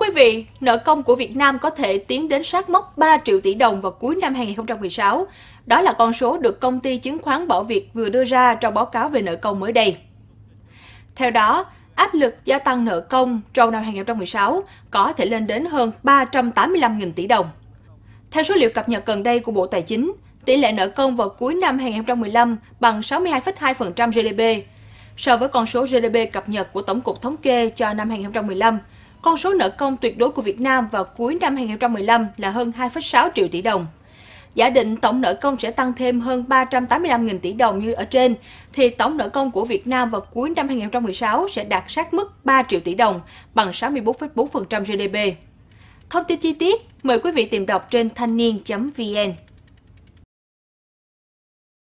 quý vị, nợ công của Việt Nam có thể tiến đến sát mốc 3 triệu tỷ đồng vào cuối năm 2016. Đó là con số được công ty chứng khoán Bảo Việt vừa đưa ra trong báo cáo về nợ công mới đây. Theo đó, áp lực gia tăng nợ công trong năm 2016 có thể lên đến hơn 385.000 tỷ đồng. Theo số liệu cập nhật gần đây của Bộ Tài chính, tỷ lệ nợ công vào cuối năm 2015 bằng 62,2% GDP. So với con số GDP cập nhật của Tổng cục Thống kê cho năm 2015, con số nợ công tuyệt đối của Việt Nam vào cuối năm 2015 là hơn 2,6 triệu tỷ đồng. Giả định tổng nợ công sẽ tăng thêm hơn 385.000 tỷ đồng như ở trên, thì tổng nợ công của Việt Nam vào cuối năm 2016 sẽ đạt sát mức 3 triệu tỷ đồng, bằng 64,4% GDP. Thông tin chi tiết, mời quý vị tìm đọc trên thanh niên.vn.